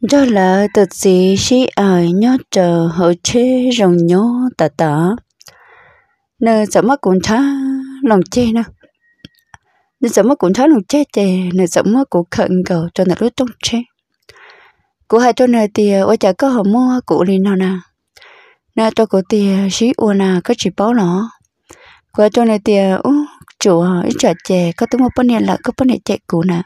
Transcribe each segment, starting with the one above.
đó là tự sĩ sĩ ai nhớ chờ hậu chế rồng nhớ tà tà nè sợ mất cũng thá lòng chê nè nè sợ mất cũng thá lòng chê chê nè sợ mất cũng khẩn cầu cho nè lúc trong chê cụ hai cho nè thì ở chả có hậu mua cụ liền nào nè nè cho cụ thì sĩ u nè có chỉ báo nó cụ hai cho nè thì ú chùa ít chả chê có tiếng một bên này là có bên này chạy cụ nè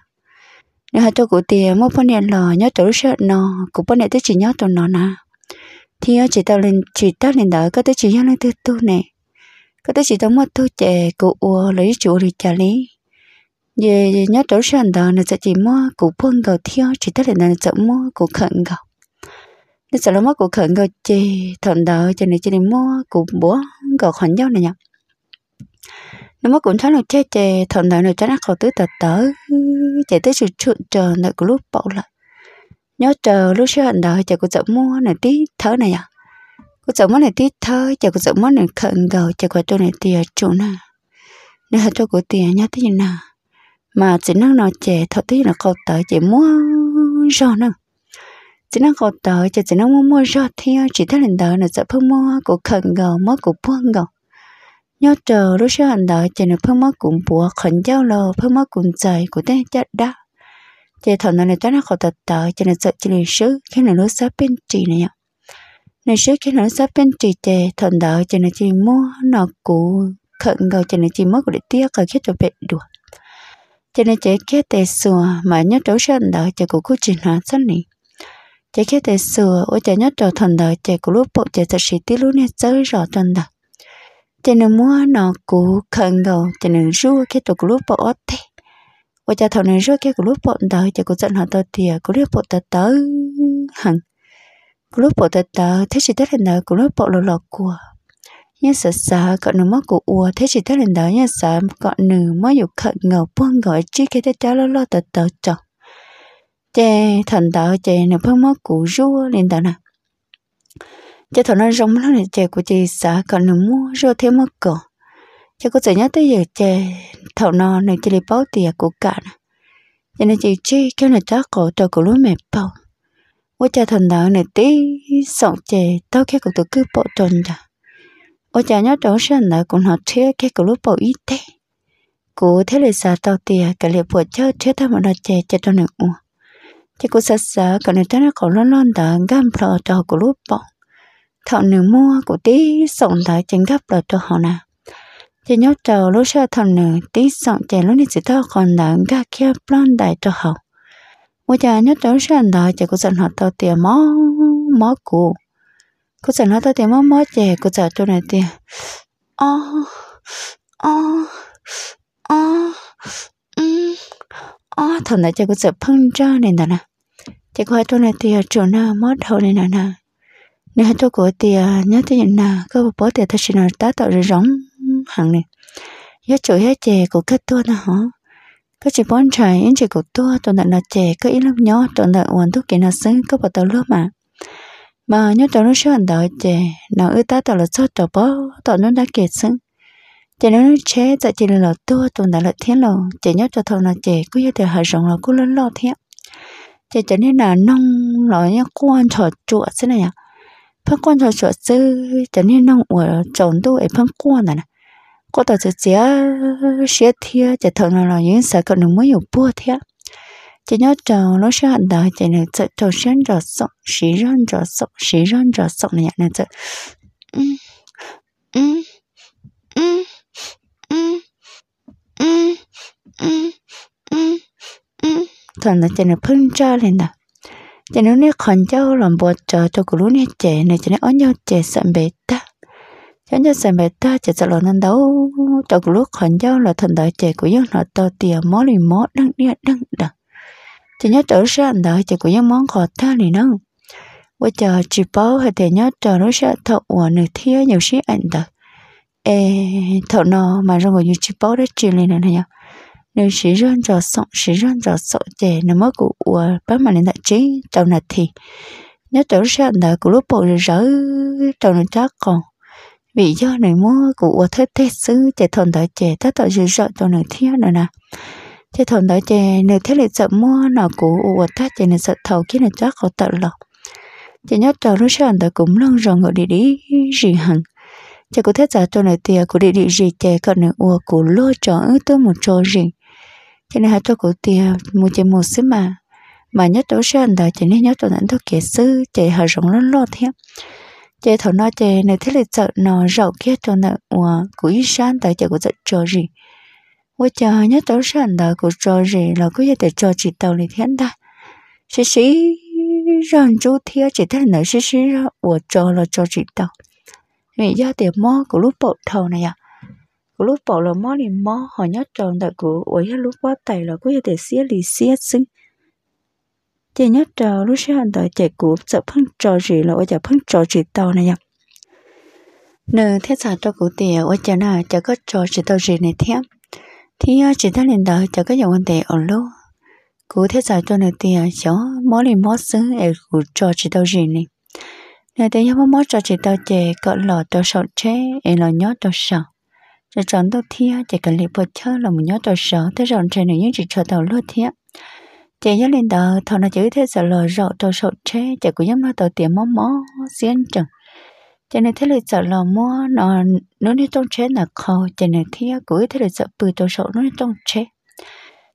nếu hai tôi cụ tiền mua phần điện là nhớ tổ sợ nó cụ phần điện tới chỉ nhớ tổ nó nè thì ờ, chỉ tao lên chỉ tao lên đó có tới chỉ nhớ lên từ tu này có tới chỉ tao mua thu chè cụ ua lấy chủ đi trả lý về nhớ tổ sợ đó là sẽ chỉ mua cụ phân cầu theo chỉ tao lên đó sẽ mua cụ khẩn cầu nên sợ là mua cụ khẩn cầu chè thằng đó cho nên chỉ mua cụ búa cầu khẩn nhau này nhỉ nó mất cũng sáng là che chè thầm đại nó cho nó khẩu tứ tờ tớ chạy tới sự trụ chờ đợi của lúc bậu lại nhớ chờ lúc xưa hành đợi chạy của chợ mua này tí thớ này à của chợ mua này tí thớ chạy của chợ mua này khẩn gầu chạy của tôi này tiền chủ nè nên hạt cho của tiền nhớ thế nào mà chỉ năng nó trẻ thật tí là cậu tới chạy mua giò năng chỉ năng cậu tới chạy chỉ năng mua mua giò theo chỉ thấy lần đầu là sợ phương mua của khẩn gầu mua của buông gầu nhớ chờ lúc sau hành đó chỉ nó phương mắt cũng bùa khẩn giao lò phương mắt cũng trời của tên chết đó chỉ thằng này cho nó khẩu thật tờ cho nó sợ chỉ lịch sử khi nó lúc sắp bên trì này ạ nên trước khi nó sắp bên trì chè thằng đó cho nó chỉ mua nó cũ khẩn cầu cho nó chỉ mất của để tiếc rồi khi cho bệnh đùa cho nên chế kia tê sùa mà nhớ trấu sân đó chế của cô trình hóa sân này chế kia tê sùa ôi chế nhớ trấu thần đó chế của lúc bộ chế thật sự tí lúc này rơi rõ tuần đó cho nên mua nó cố khẩn đầu cho nên rú cái tổ lúc bộ ớt thế và cho thằng này rú cái lúc bộ à, đó cho cô dẫn họ tới thì cô lúc bộ tới tới hẳn cô lúc bộ tới tới thế chỉ tới hình đó cô lúc bộ lọ lọ của nhớ sợ sợ cọ nửa mất của ua thế chỉ tới hình đó nhớ sợ cọ nửa mất dục khẩn ngầu buông gọi chi cái thế cháu lo lo tới tới chồng chè thành tờ chè nửa phương mất của rú lên tờ nào chị thọ nó giống nó này chị của chị xã cả nó mua rồi thêm mất cỏ chị có thể nhớ tới giờ chị thọ nó này chị lấy bao tiền của cả nè cho nên chị chi cái này chắc cổ tôi của lúa mẹ bao ôi cha thần đạo này tí sợ chị tao cái của tôi cứ bỏ tròn ra ôi cha nhớ đó sao là cũng họ chia cái của lúa bỏ ít thế cô thế là xã tao tiền cái liệu bỏ cho thế tao mà nó chị chị tao này uống chị cũng xã xã cả này tao nó còn lon lon đã gam lo cho của lúa bỏ thọ nữ mua của tí sống tại chính gấp đời cho họ nè chỉ nhớ chờ lúc xe thọ nữ tí sống chạy lúc này chỉ thọ còn đã gà kia plon đại cho họ bây giờ nhớ chờ xe anh đó chỉ có dần họ tao tiền mó mó cụ có dần họ tao tiền mó mó chè có giờ chỗ này tiền ô ô ô ừ ô thọ nữ chỉ có giờ phun ra nên đó nè chỉ có chỗ này tiền chỗ nào mó đầu nên đó nè nếu hết chỗ của thì nhớ thế nhận nào có cơ bộ thì thật sự là tá tạo rồi rỗng ừ, hàng này nhớ chỗ hết chè của kết tua là hả có chỉ bốn trời anh chỉ của tua tụi nợ là chè có ít lắm nhỏ tụi nợ hoàn thuốc kỹ là sớm có bộ tàu lớp mà mà nhớ tụi nó sớm đợi chè nó ư tá tạo là sót tàu bó tụi nó đã kiệt sớm chè nó chế tại chỉ là lọ tua tụi nợ là thiên lò chè nhớ cho thầu là chè cứ như từ hở rộng là cứ lớn lo thiên chè trở nên là nông lọ nhớ quan trò chuột thế này à phân quan cho chỗ chứ cho nên nông ở trốn đâu ấy phân quan này có tờ chữ chế sẽ thiê chỉ thằng nào là những sợ cần đừng mới hiểu bua thiê chỉ nhớ chờ nó sẽ hận đời chỉ nên chữ trầu sáng trầu sống, xí răn trầu sọc xí răn trầu sọc này nhận chữ ừ ừ ừ ừ ừ ừ ừ thằng chỉ nên phun ra lên đó cho nên nếu khẩn cháu làm bộ trợ cho cô lúc nè trẻ này cho nên ở nhau trẻ sẵn bề ta cho nên sẵn bề ta trẻ sợ lần đấu cho cô lúc khẩn cháu là thần đại trẻ của dân nó to tiền mó lì mó đăng đĩa đăng đăng cho nhớ trở ra đại trẻ của dân món khó ta này nâng và chờ chỉ báo hay thể nhớ chờ nó sẽ thọ của nữ thiên nhiều sĩ ảnh đó ê thọ nó mà rồi người như chỉ bảo đã chỉ lên này nha nhá nếu chỉ rơn rò sọn chỉ rơn rò sọ chè nó mới cụ ua bắt mà lên đại trí trong nạt thì nhớ tưởng sẽ là cụ lúc bộ rỡ trong nạt chắc còn vì do này mua cụ ua thế thế xứ chè thuận đại trẻ tất tội rì rợ trong nạt thiếu rồi nè chè thuận đại trẻ nếu thế lại sợ mua nó cụ ua tất trẻ này sợ thầu kia này chắc họ tận lọc chè nhớ tưởng nó sẽ là cũng lông rồng ngồi đi đi gì hằng chè cụ thế giả trong này tiền của đi đi gì chè cần này ua cụ lôi cho ư tôi một chỗ gì cho nên hai tôi cũng tiền mua chỉ một xíu mà mà nhất tổ sư anh đó chỉ nên nhớ tôi anh tôi kể sư chỉ hơi rộng lớn lọt thế chỉ thầu nó chỉ này thế là sợ nó rậu kia cho nó của của ý san tại chỉ của giận cho gì với chờ nhất tổ sư anh đó của cho gì là cứ để cho chỉ tàu này thiên ta sĩ sĩ rằng chú thiệt chỉ thế là nói sĩ sĩ của cho là cho chỉ tàu vì do tiền mò của lúc bộ thầu này à lúc bỏ thì mó, tròn 古鲁保罗摩尼摩好要长大古我要鲁巴带了古也得写里写生。chỉ nhớ chờ lúc quá là có thể xưng. lúc sẽ hành đợi chạy cũ sợ phân trò gì là ôi chờ phân trò gì tàu này nhá nờ thế sao cho cụ tiền ôi chờ nào chờ có trò gì tàu gì này thế thì ờ, chỉ ta lên đời chờ có dòng anh tệ ở lô cụ thế sao cho nờ tiền chó mó thì mó xưng ở cụ trò gì tàu gì này nờ tiền nhớ mó trò gì tàu chè cỡ lò tàu sọt chế ở lò nhớ tàu sọt rồi chọn đầu thiên chỉ cần lấy bột chơi là một nhóm trò sở thế rồi chơi này những chỉ chờ đầu luôn thiên chỉ nhớ lên đó thọ nó chữ thế giờ lò rọ trò sổ chế chỉ cũng nhớ mà tàu tiền mó mó xiên chừng chỉ này thế là giờ lò mua nó nó đi trong chế là khó chỉ này thiên cuối thế là giờ bự trò sổ nó đi trong chế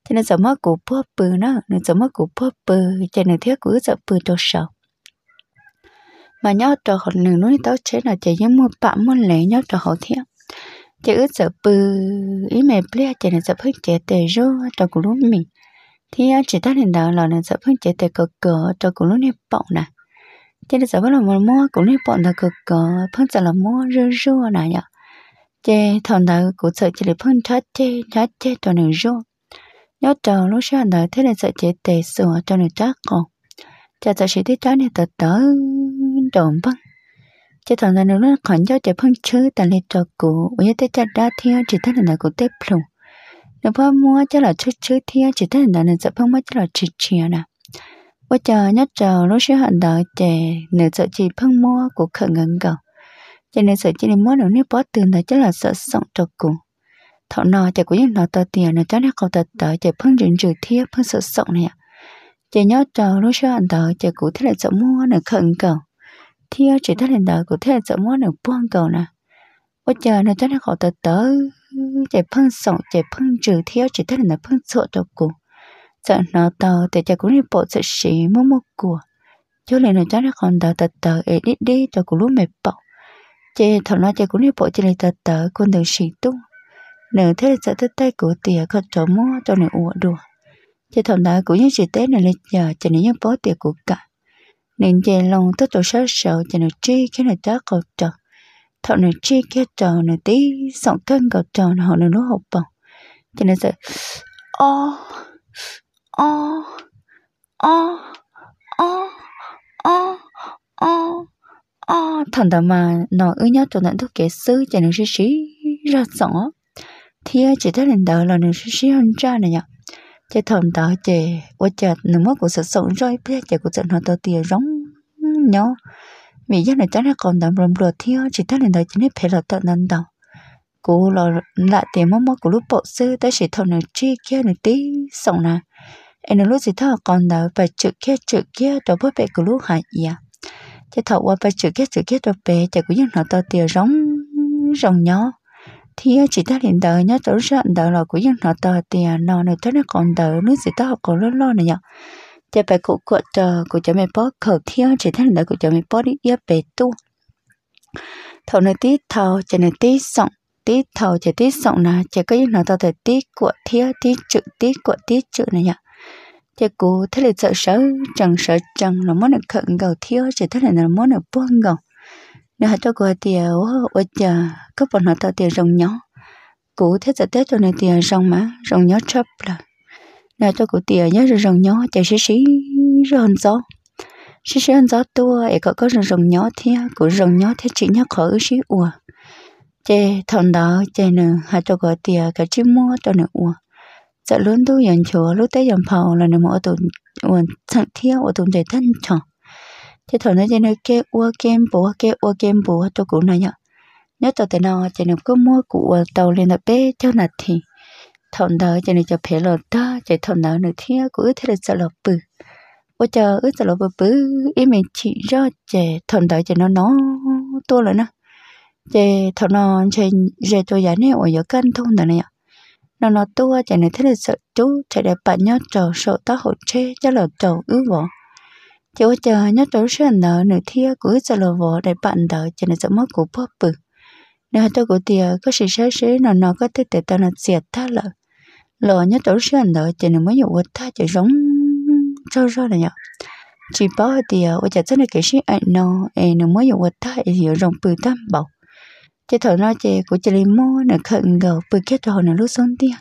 chỉ này giờ mó củ bơ bự nó nó giờ mó củ bơ bự chỉ này thiên cuối trò sổ mà nhớ trò họ nửa nó đi tàu chế là chạy nhớ mua bạn mua lẻ nhớ trò họ thiên chỉ ướt sợ bự ý mẹ bia chỉ nên sợ phân chế tề rô trong cùng lúc mình thì chỉ ta nên đào là nên sợ phân chế tề cờ cờ trong cùng lúc này bọng nè chỉ nên sợ phân là một mua cũng nên bọng là cờ cờ phân sợ là mua rô rô nè nhở chế thằng đó cũng sợ chỉ là phân chết chế chết chế cho nên rô nhớ chờ lúc sau đó thế nên sợ chế tề sửa cho nên chắc còn chả sợ chỉ thấy trái này tớ tớ đồn băng chế thằng là nó còn cho chế phong chứ tại lệ cho cũ bây giờ tới cha đã theo chỉ thấy là cũng tiếp luôn nếu phải mua cho là chứ chứ theo chỉ thấy là nên sẽ phong mua cho là chỉ chia nè bây giờ nhất giờ lúc sẽ hận đợi chế nếu sợ chỉ phong mua của khẩn ngân cầu chế nên sợ chỉ nên mua được nếu bỏ từ là chắc là sợ sống cho cũ thọ nọ chế của những nọ tờ tiền là cho là cầu tờ tờ chế phong chuyện trừ theo phong sợ sống nè chế nhớ chờ lúc sẽ hận đợi chế cũ thế là sợ mua là khẩn cầu thiếu chỉ thấy lên đời của thế là sợ mua được buông cầu nè bây giờ nó cho nó khổ tớ tớ chạy phân sống chạy phân trừ thiếu chỉ thấy lên đời phân sợ cho cụ sợ nó tờ thì chạy cũng đi bộ sợ xỉ mua mua của cho nên nó cho nó còn tờ tờ tờ ấy đi đi cho cụ lúc mệt bọc chạy thằng nó chạy cũng đi bộ chạy lên tờ tờ con đường xỉ tung nửa thế là sợ tới tay của tìa còn cho mua cho nên uổng đùa chạy thằng đó cũng như chị tết này lên giờ cho nên như bó tìa của cả nên dễ lòng tất tổ sát sợ cho nó chi cái nó chắc cầu trọ thọ nó chi cái trọ nó tí sọng thân cầu trọ nó nó nó học bằng cho nên sợ o o o o o o o thằng đó mà nó ư nhớ tụi nó thuốc kể sư cho nó xí xí ra sọng thì chỉ thấy lần đầu là nó xí xí hơn cha này nhở chế thầm đó chè, quá chợ nửa mất của sự sống rồi bây giờ của trận họ tao tiền rong nhó vì giờ này chắc là còn đang rầm rửa thiếu chỉ ta lên đó chỉ nên phải là tận năn đầu cô là lại tiền mất mất của lúc bộ sư tới chỉ thầm nửa chi kia nửa tí sống nè em lúc chỉ thọ còn đó phải chữ kia chữ kia đó bớt bẹ của lúc hại gì à chế thọ qua phải chữ kia chữ kia đó bẹ chả của dân họ tao tiền rong rong nhó thì chỉ ta liền đợi nhớ tổ ra đợi là của dân họ tờ tiền à, nó này thế nó còn đợi nước gì ta học còn lo lo này nhở chỉ phải cụ cụ chờ của cho mẹ bỏ khẩu thiếu chỉ ta liền đợi của cho mẹ bỏ đi yết bể tu thầu này tí thầu chỉ này tí sọng tí thầu chỉ tí sọng là chỉ có dân họ tờ thì tí của thiếu tí chữ tí của tí chữ này nhở chỉ cụ thế là sợ sợ chẳng sợ chẳng là muốn được khẩn cầu thiếu chỉ thế là muốn được buông cầu nếu hạt cho cô tiểu ở nhà cấp bọn họ cho tiểu rồng nhỏ cũ thế giờ tết cho nên tiểu rồng má rồng nhỏ chấp là nếu cho cô tiểu nhớ rồi rồng nhỏ chạy xí xí rồi hơn gió xí xí hơn gió tua để có có rồng nhỏ thế của rồng nhỏ thế chỉ nhắc khỏi xí ua chê thằng đó chê nè hạt cho cô tiểu cái chim mua cho nè ua giờ lớn tôi nhận chùa lúc tết dành phò là nè mỗi tuần ủa thằng thiếu ủa tuần để thân chọn thế thở nó cho nó kê ua kem bố kê ua kem bố tôi cũng nói nhở nhớ tao thế nó cho nó cứ mua của tàu lên tập bê cho nó thì thằng đó cho nó cho phê lọt đó cho thằng đó nó thía của ước thế là sợ lọt bự ủa chờ ước sợ lọt bự bự ý mình chỉ ra cho thằng đó cho nó nó to rồi nè cho thằng nó chè giờ tôi giải này ở giữa căn thôn đó này nó nó to chè này thế là sợ chú chè đẹp bạn nhớ trò sợ tao hỗ trợ cho lọt trò ước vọng chỉ có chờ nhớ tổ trấu sẽ nở nửa thia của giờ lò vỏ để bạn đỡ cho nên giờ mất của bóp bự nếu tôi của tia có sự sáng sế nó nó có thể để tao là diệt tha lợ lò nhớ tổ trấu sẽ nở cho nên mới dụ tha chỉ giống cho ra là nhở chỉ bảo tia ở chợ rất là cái gì anh nó em nó mới dụ tha hiểu rộng bự tam bảo chỉ thở nó chỉ của chỉ limo nó khẩn gầu bự kết rồi nó lúc xuống tia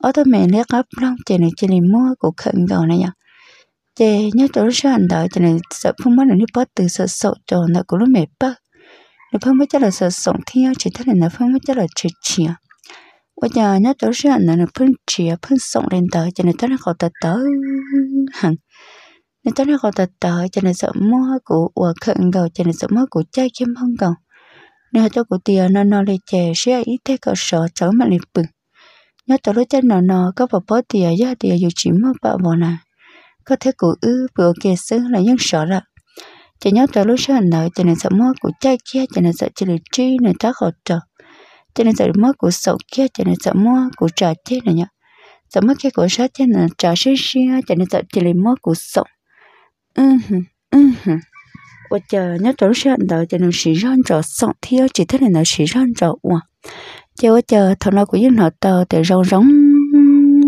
ở tôi mẹ lấy gấp lắm chỉ nó chỉ limo của khẩn gầu này nhở chế nhớ chỗ sẽ hành đợi cho nên sợ phong mất nó bớt từ sợ sợ cho nó cũng lúc mệt bớt nó phong mất chắc là sợ sống theo chỉ thấy là nó phong mất chắc là chỉ chia bây giờ nhớ chỗ sẽ hành nó phân chia phân sống lên tới cho nên tôi là khó tật tới hẳn nên tôi là khó tật tới cho nên sợ mua của của khẩn cầu cho nên sợ mua của chơi kiếm không cầu nên cho của tiền nó nó lên chè sẽ ít thế cầu sợ cháu mà lấy bừng nhớ chỗ lúc chân nó nó có bảo bớt tiền giá tiền dù chỉ mua bảo bảo nào có thể cụ ư bữa kia xứ là nhân sợ là chỉ nhớ tới lúc sau nợ cho nên sợ mất của trai kia cho nên sợ chỉ được chi nên thoát khỏi trợ cho nên sợ mất của sầu kia cho nên sợ mất của trà thế này nhá sợ mất cái của sát thế là trà sĩ sĩ cho nên sợ chỉ được mất của sầu ừ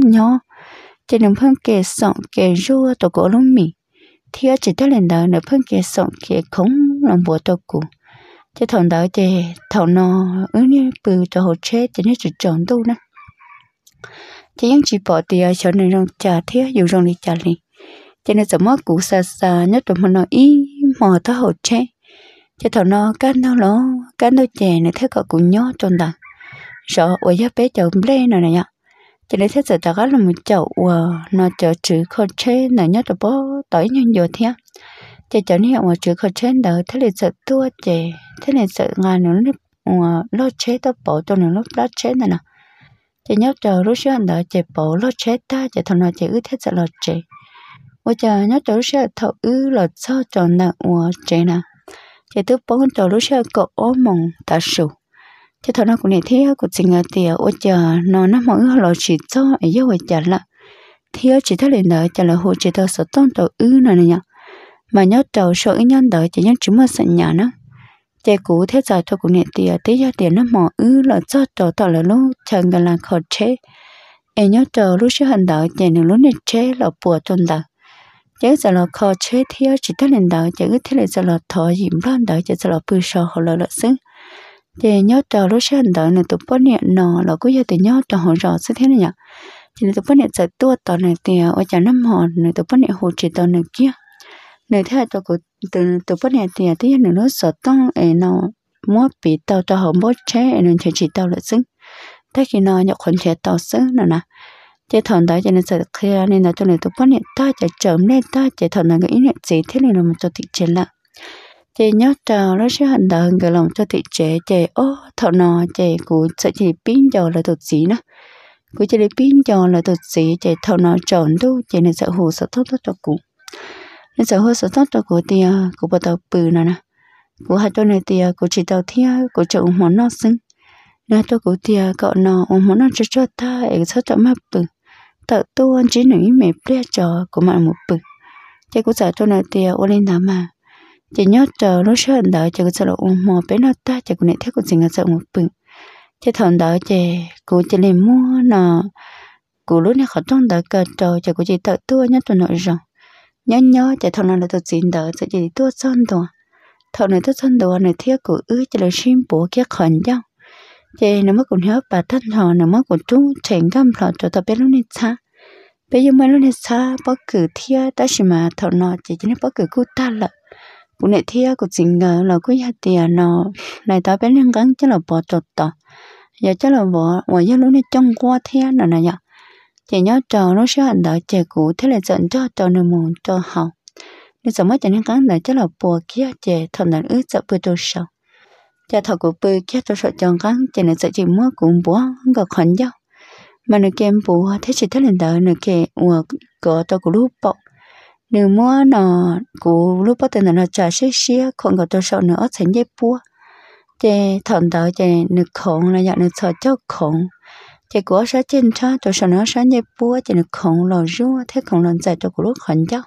nhau chỉ nông phân kê sọn kê rua tổ cổ lông mì thì ở chỉ tới lần đó nông phun kê sọn kê khống lòng bộ tổ cổ chỉ thằng đó chỉ thằng nó ứng như bự cho hồ chế chỉ nên chỉ chọn tu nè chỉ những chỉ bỏ tiền cho nên trong trà thế dù trong đi trà liền cho nên giống mất cũ xa xa nhất tụi mình nó ý mò tới hồ chế chỉ thằng nó cán nó nó cán nó chè này thấy có cũng nhớ trong đàn sợ ở giáp bé chồng lê rồi này ạ chỉ lấy thế giới ta gọi là một chậu ờ, nó chở chữ khôn chế nó nhất là bố tối nhân vô thế chỉ chở nhiều mà chữ khôn chế đó thế là sợ tua chè thế là sợ ngà nó ờ, lúc lo chế tao bỏ cho nó lúc lo chế này nè chỉ nhớ chờ lúc xưa anh đó chỉ bỏ lo chế ta chỉ thằng nào chỉ ư thế sợ lo chè bây giờ nhớ chờ lúc xưa thầu ư lo sao cho ờ, nè chè nè chỉ thứ bốn chờ lúc xưa cậu ốm mong ta sụt thế thôi nó cũng này thế cũng chính là tiền ờ, ôi chờ nó nó mọi người lo chỉ cho ở dưới hồi chờ là thế chỉ thấy lên đời, chờ là hồ chỉ thôi sợ tông tổ ư này này nhở mà nhớ tàu số ý nhân đời, chỉ nhớ chúng mà sẵn nhà nó chạy cũ thế giờ thôi cũng này tiền thế giờ tiền nó mỏ ư là cho tổ tàu là lúc chờ gần là khó chế em nhớ tàu lúc sẽ hành đời, chạy nữa lúc này chế là bùa tuần đợi chế giờ là khó chế thế chỉ thấy lên đời, chỉ cứ thế là giờ là thọ dìm ra đời, chỉ giờ là bự sợ họ là lợi xứng thì nhớ trò lúc sáng đợi này tôi bớt nhẹ nọ là cứ giờ thì nhớ trò họ rõ sẽ thế này nhỉ thì tôi tụi bớt nhẹ tua tỏ này thì ở chả năm họ này tôi bớt nhẹ hồ chỉ tỏ này kia này thế tôi cụ từ tụi bớt nhẹ thì thế này nó sợ tăng ấy nó mua bị tàu cho họ bớt chế nên nó chỉ chỉ tàu lại xứng thế khi nó nhậu khoản chế tàu xứng nữa nè chế thằng đó cho nên sợ kia nên là cho này tôi bớt nhẹ ta chỉ chậm nên ta chế thằng này cái ý niệm gì thế này là một cho thị trường lại chị nhớ chờ nó sẽ hành động cái lòng cho thị trẻ trẻ ô thọ nò trẻ của sẽ chỉ pin cho là tụt gì nữa của chị pin cho là tụt gì trẻ thọ nò chọn đâu trẻ nên sợ hồ sợ thoát thoát cho cụ nên sợ hồ sợ thoát cho cụ thì cụ bắt đầu bự nữa nè cụ hai chỗ này thì cụ chỉ đầu thiên cụ chọn món nó xứng nè tôi cụ thì cọ nọ món nó cho cho ta để cho cho mập bự tự tu anh chỉ nữ mẹ bia cho của mặn một bự chị cụ sợ chỗ này thì ô lên thả mà chỉ nhớ chờ nó sợ đỡ chỉ có sợ lộ mò bé nó ta chờ có nét thế cũng chỉ sợ một bừng chỉ thằng đỡ chỉ cố chỉ lên mua nọ cố lúc này khó trong đỡ cờ trời chờ cố chỉ tự tua nhất tuần nội rồi nhớ nhớ chờ thằng nào là tự xin đỡ sẽ chỉ tua son đồ thằng này tua sơn đồ này thiết cố ư chỉ là xin bố kia khẩn nhau chỉ nó mất cũng nhớ bà thân họ nó mất cũng chú chèn găm họ cho tao bé lúc này xa bây giờ mới lúc này xa bất cử thiết ta xin mà thằng nào chỉ chỉ nó bất cử cú ta lợi bu nè thia của chính ngờ là cứ hạt tiền nó này tao bé liên gắn chứ là bỏ chột tao giờ chứ là bỏ ngoài giờ lúc này trong qua thia nó này nhở chỉ nhớ chờ nó sẽ hành đợi chờ cũ thế là dẫn cho cho nó muốn cho học nên sao mới chỉ liên gắn này chứ là bỏ kia chờ thằng là ước sợ bự tôi sợ cha thật của bự kia tôi sợ chồng gắn chỉ này sợ chỉ mua cũng bỏ không có khẩn đâu mà nó kem bù thế chỉ thế là đợi nó kẹt hoặc có tôi cũng lúc bọc nếu mua nó cũ lúc bắt đầu nó trả xí xí còn có tôi sợ nữa thành dây bua, thế thằng đó thế nước khổng là dạng nước sợ cho khổng thế của sáng trên cho tôi sợ nó sáng dây bua, thế nước khổng là rúa thế khổng lần dài tôi cũng lúc khẩn cho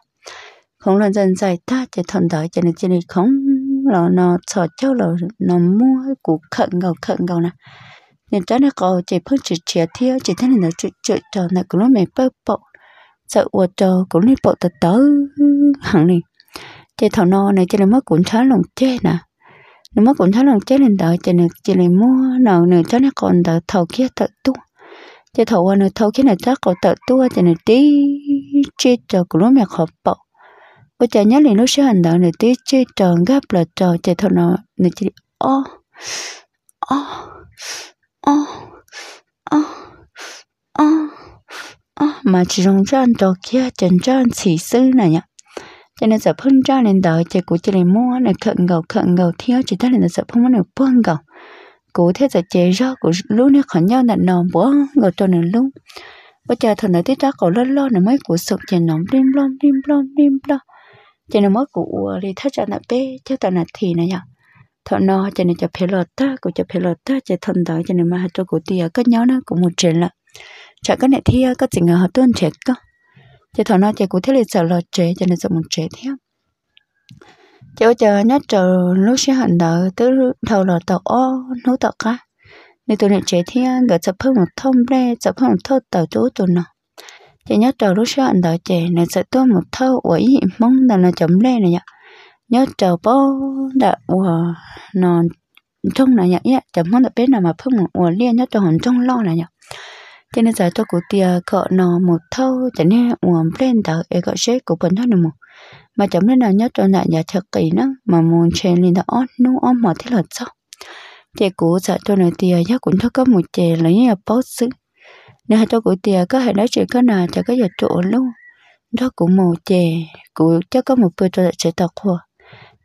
khổng lần dần dài ta thế thằng đó thế nước trên nước khổng là nó sợ cho là nó mua của khẩn gầu khẩn gầu nè nên cho nó có chỉ phân chỉ chia thiếu chỉ thế này nó chữ chữ cho nó cũng lúc mẹ bơ bọc sợ ua cho cũng liên bộ tật tớ hẳn này chơi thầu no này chơi là mất cũng trái lòng chơi nè nó mất cũng trái lòng chơi lên đợi chơi này chơi này mua nào này cho nó còn đợi thầu kia tật tu chơi thầu qua này thầu kia này chắc còn tật tu chơi này tí chơi trò cũng lúc mẹ khó bộ bây giờ nhớ liền nó sẽ hành động này tí chơi trò gấp là trò chơi thầu no này chơi ô ô ô ô ô mà chỉ dùng cho anh kia chân cho anh chỉ sư này nhá cho nên giờ phân cho nên đợi chỉ cố chỉ là mua này cận gầu cận gầu theo chỉ ta nên giờ phân mua này buông gầu cố thế giờ chế ra cố lúc này khỏi nhau là nòng buông gầu cho nên lúc bây giờ thằng này tiết ra cổ lớn lo này mấy cụ sụp chỉ nòng lim lom lim lom lim lom cho nên mấy cụ thì thắt cho nó bé cho tao là thì này nhá thọ nó cho nên cho phê lọt ta cố cho phê lọt ta cho thằng đó cho nên mà cho cụ tia cất nhau nó cũng một chuyện lại chả cái này thì có chừng hợp tuân trẻ cơ chỉ thọ nó chỉ cũng thế là sợ lo trẻ cho nên sợ một trẻ theo chỗ chờ nhớ chờ lúc sẽ hận đỡ tới đầu là tàu o nấu tàu cá nên tụi này trẻ thiên gỡ chập hơn một thông bre chập hơn một thâu tàu chú tụi nó chỉ nhớ chờ lúc sẽ hận đỡ trẻ này sợ tua một thâu ủy mong là nó chấm bre này nhá nhớ chờ bó đã ủa nó trong này nhá chấm mong là bé nào mà phương một ủa lia nhớ chờ hồn trong lo này nhá cho nên giờ tôi cũng tiếc ờ, cọ nó một thâu cho nên uống lên tớ e cọ sẽ cũng bận hơn một mà chấm nên nào nhớ cho lại nhà thật kỳ nó mà muốn chen lên đó nó ôm mọi thứ là sao chị cũ sợ tôi nói tiếc ờ, giá cũng thôi có một chè lấy nhà bó xứ nên hai tôi cũng tiếc ờ, có hai nói chuyện có nào cho cái giờ chỗ luôn đó cũng một chè cũng cho có một bữa tôi sẽ tập hòa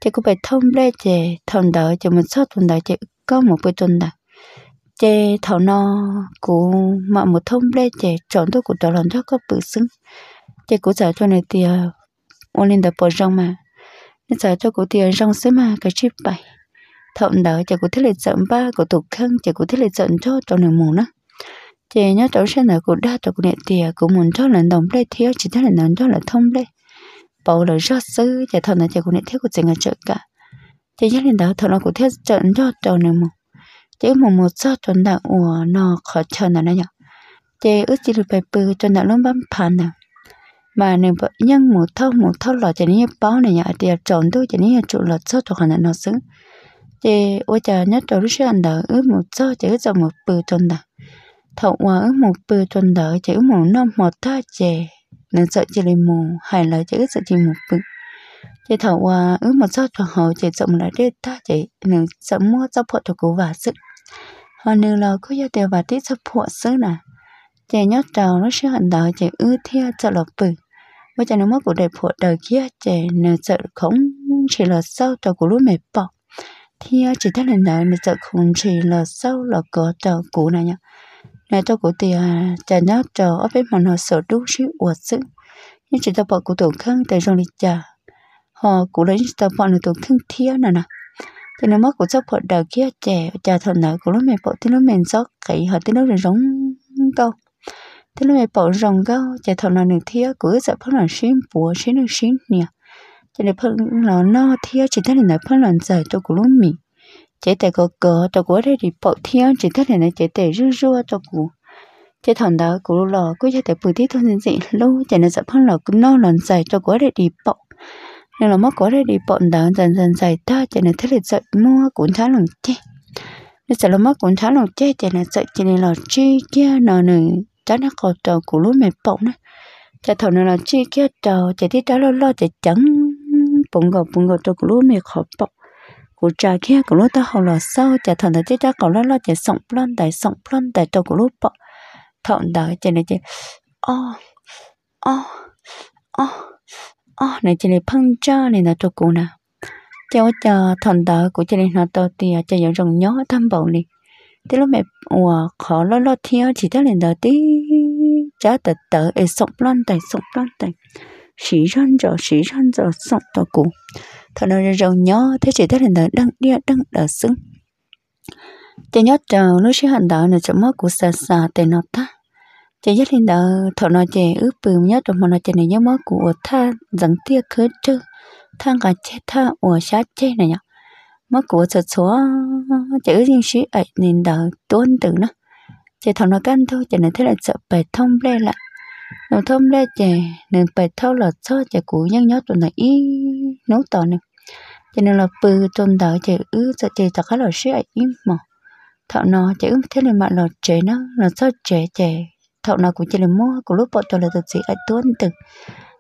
chị cũng phải thông lê chè thông đỡ cho mình sót thông đỡ chị có một bữa tuần đợi chế thảo nó của mà một thông lê chế chọn tôi của tàu lần cho các bự xứng chế của giải cho này thì ôn lên tập bờ rong mà nên giải cho của tiền rong xứ mà cái chip bảy thọn đó chế của thế lệ chọn ba của tục khăn chế của thế lệ chọn cho cho này mù nó chế nhớ cháu sẽ là của đa cho của này thì của muốn cho lần đồng lê thiếu chỉ thế là lần cho là thông lê bảo là rất xứ chế thọn này chế của này thiếu của chừng là chợ cả chế nhớ lên đó thọn là của thế chọn cho cho này mù chế một một sao chuẩn đạo của nó khó chờ nó nè nhở chế ước chỉ được bài bự chuẩn đạo luôn bấm phản nè mà nếu bọn nhân một thâu một thâu lọ cho nên báo này nhở thì chọn tôi cho nên trụ lọ sao cho khả năng nó xứng chế ôi chờ nhất rồi lúc anh đỡ ước một sao chế ước một bự chuẩn đạo thọ qua ước một bự chuẩn đạo chế ước một năm một tha chế nên sợ chỉ lấy mù hay là chế ước sợ chỉ một bự chị thảo ước một sao cho họ chị rộng lại để ta chị nên sợ mua cho phật thuộc của và sức họ nữ lo có yêu tiêu và tiết sắp phụ sư nè chạy nhót trầu nó sẽ hành đạo chạy ư theo cho lộc bự bây giờ nó mất của đời phụ đời kia chạy nữ sợ không chỉ là sâu tàu của lúc mệt bỏ theo chỉ thấy lần đời nữ sợ không chỉ là sâu là có tàu cũ này nhá này tàu của tiền chạy nhót trầu ở bên mà nó sợ đúng sự uất sức nhưng chỉ tao bỏ của tổ khương tại trong lịch trả họ cũng lấy tao bỏ nó tổ khương theo nè nè thì nó mất của sốc phật đầu kia trẻ trà thần nợ của lúc mẹ bộ thì lúc mình sót kỹ họ thì lúc rồi giống câu thì lúc mẹ bộ rồng câu trà thần nợ được thiếu của sợ phân là xin bùa xin được xin nè cho nên phân là nó thiếu chỉ thấy là phân là sợ cho của lúc mình chỉ tại có cờ cho của đây thì bộ thiếu chỉ thấy là chỉ tại rưa rưa cho của chế thằng đó cũng lò cứ chế tại bùi tí thôi nên gì lâu cho nó sợ phân là cũng nó lần sợ cho của đây thì bộ nên là mất quá đi bận đàn dần dần dài ta cho nên thế là dậy mua cuốn thá lòng che nên sợ là mất cuốn thá lòng che cho nên dậy cho nên là chi kia nọ này chả nó còn trò của lúa mẹ bận nè chả thằng này là chi kia trò chả thấy đó lo lo chả chẳng bận gò bận gò trò của lúa mẹ khó bận của cha kia của lúa ta học là sao chả thằng này thấy đó còn lo lo chả sống plon đại sống plon đại trò của lúa bận thằng đại cho nên chả oh oh oh ô ờ, này chỉ này phăng cho này là tôi cũng nè cháu cho thằng đó của chị này nó to thì à, cho những rồng nhỏ thăm bầu này thế lúc mẹ ủa khó lo lo theo chỉ thấy là đó tí cha tớ tớ ấy sống lon tay sống lon tay xí răn rồi xí răn rồi sống to cũ thằng nó rồng nhỏ thế chỉ thấy là đó đang đi đang đỡ sưng cho nhớ chờ nó sẽ hành đạo này cho mất của xa xa tên nó ta chỉ nhất là đó thọ nó chỉ ướp bùm nhất rồi mà nó chỉ này nhớ mất của tha dẫn tia khứ chứ tha cả chết tha ở sát chết này nhở mất của sợ số chỉ ướp riêng sĩ ấy nên đó tuân tử nó chỉ thọ nó căn thôi chỉ này thế là sợ bề thông lê lại nó thông lê chỉ nên bề thâu là cho chỉ cũ nhớ nhớ tụi này ý nấu tỏ này cho nên là bự tồn tại chỉ ướp sợ chỉ thật khá là sĩ ấy mà thọ nó chỉ ướp thế là mà là chế nó là sao chế chế thọ nào cũng chỉ là mua của lúc bọn tôi là thật sự ai tuân từ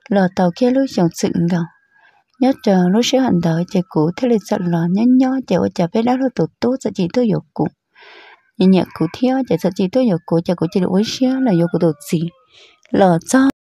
lò tàu kia lúc chẳng sự ngầu nhớ chờ lúc sẽ hành đợi chạy cũ thế lịch sợ lò nhớ nhớ chờ ở chả bé đá lúc tụt tốt sẽ chỉ tôi dục cụ nhìn nhạc cụ theo chạy sợ chỉ tôi dục cụ chạy cụ chỉ là ối xe là dục của tụt gì lò cho